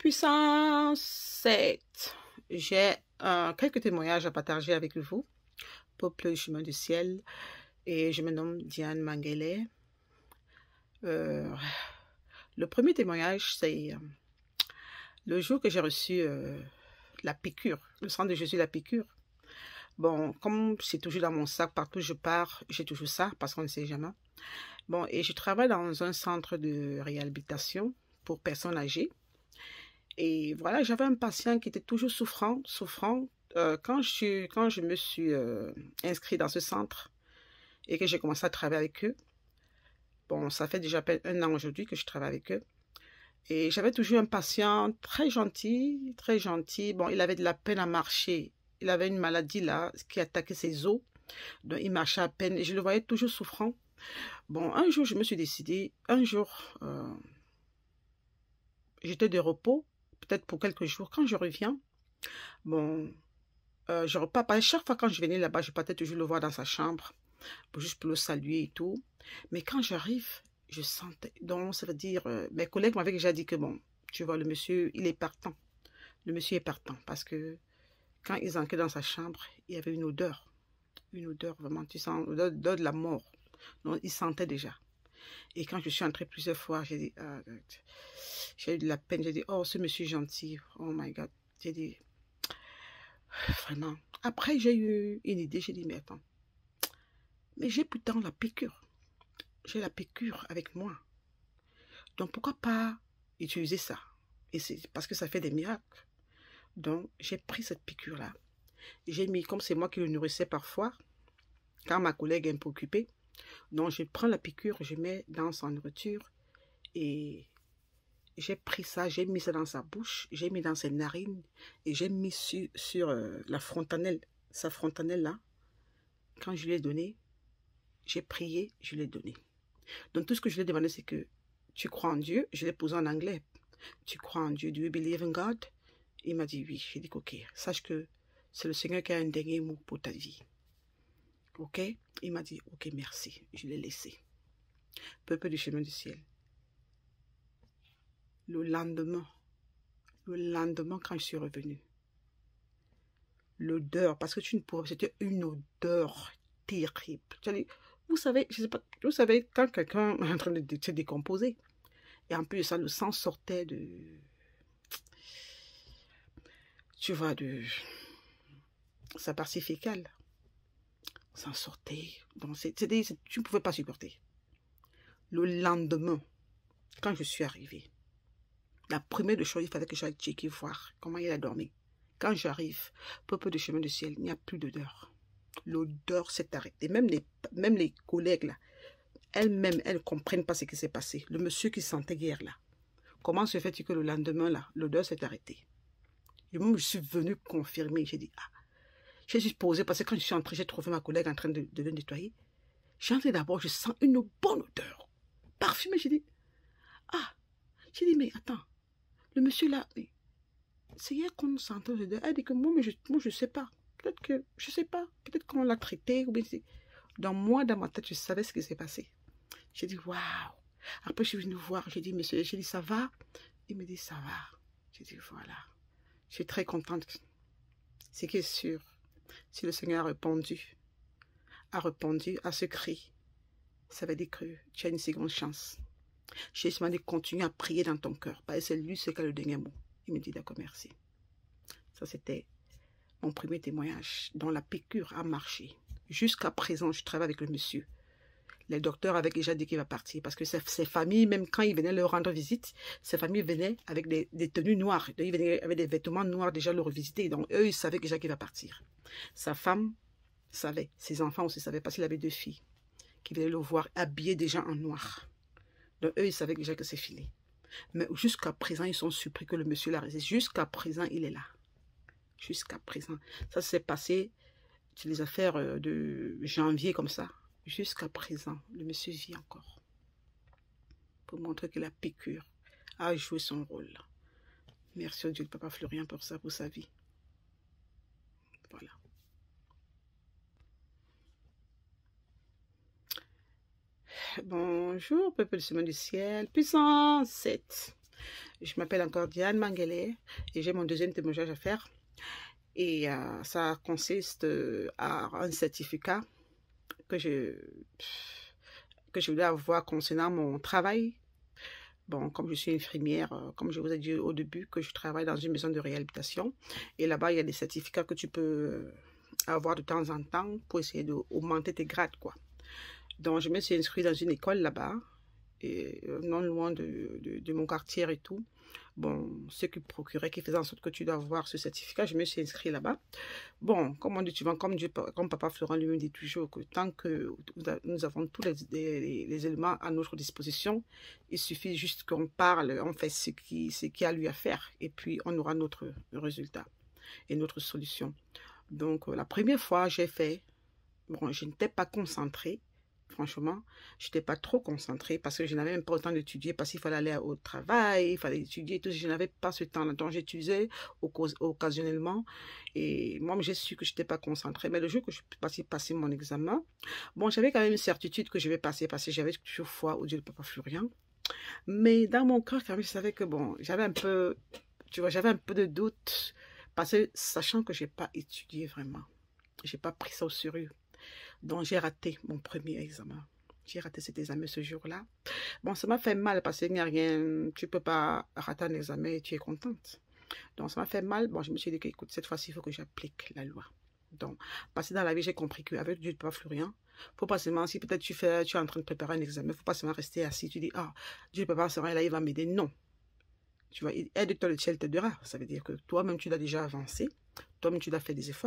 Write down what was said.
Puissance 7. J'ai euh, quelques témoignages à partager avec vous. Peuple chemin du ciel. Et je me nomme Diane Mangele. Euh, le premier témoignage, c'est euh, le jour que j'ai reçu la piqûre, le sang de Jésus, la piqûre. Bon, comme c'est toujours dans mon sac, partout où je pars, j'ai toujours ça, parce qu'on ne sait jamais. Bon, et je travaille dans un centre de réhabilitation pour personnes âgées. Et voilà, j'avais un patient qui était toujours souffrant, souffrant. Euh, quand, je, quand je me suis inscrit euh, inscrite dans ce centre et que j'ai commencé à travailler avec eux, bon, ça fait déjà un an aujourd'hui que je travaille avec eux. Et j'avais toujours un patient très gentil, très gentil. Bon, il avait de la peine à marcher. Il avait une maladie là qui attaquait ses os. Donc, il marchait à peine. Et je le voyais toujours souffrant. Bon, un jour, je me suis décidé, Un jour, euh, j'étais de repos peut-être pour quelques jours. Quand je reviens, bon, euh, je repars. chaque fois quand je venais là-bas, je partais toujours le voir dans sa chambre, juste pour le saluer et tout. Mais quand j'arrive, je sentais. Donc, ça veut dire, euh, mes collègues m'avaient déjà dit que bon, tu vois, le monsieur, il est partant. Le monsieur est partant parce que quand ils entraient dans sa chambre, il y avait une odeur. Une odeur vraiment, tu sens, l'odeur de la mort. Donc, il sentait déjà. Et quand je suis entrée plusieurs fois, j'ai dit, ah, j'ai eu de la peine. J'ai dit, oh, ce monsieur gentil. Oh my God. J'ai dit, vraiment. Après, j'ai eu une idée. J'ai dit, mais attends. Mais j'ai pourtant la piqûre. J'ai la piqûre avec moi. Donc, pourquoi pas utiliser ça Et c'est parce que ça fait des miracles. Donc, j'ai pris cette piqûre-là. J'ai mis, comme c'est moi qui le nourrissais parfois, car ma collègue est un peu occupée, donc, je prends la piqûre, je mets dans sa nourriture et j'ai pris ça, j'ai mis ça dans sa bouche, j'ai mis dans ses narines et j'ai mis sur, euh, la frontanelle, sa frontanelle là. Quand je lui ai donné, j'ai prié, je lui ai donné. Donc, tout ce que je lui ai demandé, c'est que tu crois en Dieu, je l'ai posé en anglais. Tu crois en Dieu, do you believe in God? Il m'a dit oui. J'ai dit ok, sache que c'est le Seigneur qui a un dernier mot pour ta vie. Ok Il m'a dit, ok, merci. Je l'ai laissé. Peuple du chemin du ciel. Le lendemain, le lendemain quand je suis revenue, l'odeur, parce que tu ne pourrais, c'était une odeur terrible. Vous savez, je sais pas, vous savez, quand quelqu'un est en train de, se décomposer, et en plus ça, le sang sortait de, tu vois, de sa partie fécale s'en sortait. Donc, c'était, ne pouvais pas supporter. Le lendemain, quand je suis arrivée, la première de il fallait que j'aille checker, voir comment il a dormi. Quand j'arrive, peu peu de chemin de ciel, il n'y a plus d'odeur. L'odeur s'est arrêtée. Même les, même les collègues, elles-mêmes, elles ne comprennent pas ce qui s'est passé. Le monsieur qui sentait guère, là. Comment se fait-il que le lendemain, là, l'odeur s'est arrêtée? je me je suis venue confirmer. J'ai dit, ah, j'ai juste posé parce que quand je suis entrée, j'ai trouvé ma collègue en train de, le nettoyer. J'ai entré d'abord, je sens une bonne odeur. Parfumée, j'ai dit. Ah, j'ai dit, mais attends, le monsieur là, c'est hier qu'on s'entend. Elle dit que moi, mais je, ne sais pas. Peut-être que, je sais pas, peut-être qu'on l'a traité. dans moi, dans ma tête, je savais ce qui s'est passé. J'ai dit, waouh. Après, je suis venue voir, j'ai dit, monsieur, j'ai dit, ça va Il me dit, ça va. J'ai dit, voilà. Je suis très contente. C'est qui sûr si le Seigneur a répondu, a répondu à ce cri, ça veut dire que tu as une seconde chance. Jésus m'a dit, continue à prier dans ton cœur. Parce que c'est lui, ce qu'a le dernier mot. Il me dit, d'accord, merci. Ça, c'était mon premier témoignage dont la piqûre a marché. Jusqu'à présent, je travaille avec le monsieur le docteur avait déjà dit qu'il va partir parce que ces familles, même quand ils venait leur rendre visite, ces familles venaient avec des, tenues noires. ils venaient avec des vêtements noirs déjà le revisiter. Donc, eux, ils savaient déjà qu'il va partir. Sa femme savait. Ses enfants aussi savaient parce qu'il avait deux filles qui venaient le voir habillé déjà en noir. Donc, eux, ils savaient déjà que c'est fini. Mais jusqu'à présent, ils sont surpris que le monsieur l'a Jusqu'à présent, il est là. Jusqu'à présent. Ça s'est passé sur les affaires euh, de janvier comme ça. Jusqu'à présent, le monsieur vit encore. Pour montrer que la piqûre a joué son rôle. Merci au Dieu de Papa Florian pour ça, pour sa vie. Voilà. Bonjour, peuple du du ciel, puissance 7. Je m'appelle encore Diane Mangele et j'ai mon deuxième témoignage à faire. Et euh, ça consiste euh, à un certificat que je, que je voulais avoir concernant mon travail. Bon, comme je suis infirmière, euh, comme je vous ai dit au début, que je travaille dans une maison de réhabilitation. Et là-bas, il y a des certificats que tu peux avoir de temps en temps pour essayer d'augmenter tes grades, quoi. Donc, je me suis inscrite dans une école là-bas et euh, non loin de, mon quartier et tout. Bon, ceux qui procuraient, qui faisait en sorte que tu dois avoir ce certificat, je me suis inscrit là-bas. Bon, comme on dit souvent, comme, comme Papa Florent lui-même dit toujours, que tant que nous avons tous les, éléments à notre disposition, il suffit juste qu'on parle, on fait ce qui, ce qui a lui à faire, et puis on aura notre résultat et notre solution. Donc, euh, la première fois, j'ai fait, bon, je n'étais pas concentrée, franchement, je n'étais pas trop concentrée parce que je n'avais même pas le temps d'étudier parce qu'il fallait aller au travail, il fallait étudier tout. Je n'avais pas ce temps-là. Donc, j'étudiais occasionnellement et moi j'ai su que je n'étais pas concentrée. Mais le jour que je suis passé mon examen, bon, j'avais quand même une certitude que je vais passer parce que j'avais toujours foi au Dieu de Papa Florian. Mais dans mon cœur, quand même, je savais que bon, j'avais un peu, tu vois, j'avais un peu de doute parce que sachant que je n'ai pas étudié vraiment, je n'ai pas pris ça au sérieux. Donc, j'ai raté mon premier examen. J'ai raté cet examen ce jour-là. Bon, ça m'a fait mal parce qu'il n'y a rien. Tu peux pas rater un examen et tu es contente. Donc, ça m'a fait mal. Bon, je me suis dit écoute, cette fois-ci, il faut que j'applique la loi. Donc, passer dans la vie, j'ai compris qu'avec Dieu, tu ne peux plus rien. Faut pas seulement, si peut-être tu fais, tu es en train de préparer un examen, faut pas seulement rester assis. Tu dis, ah, Dieu, papa sera là, il va m'aider. Non. Tu vois, aide-toi, le ciel t'aidera. Ça veut dire que toi-même, tu dois déjà avancé. Toi-même, tu dois faire des efforts.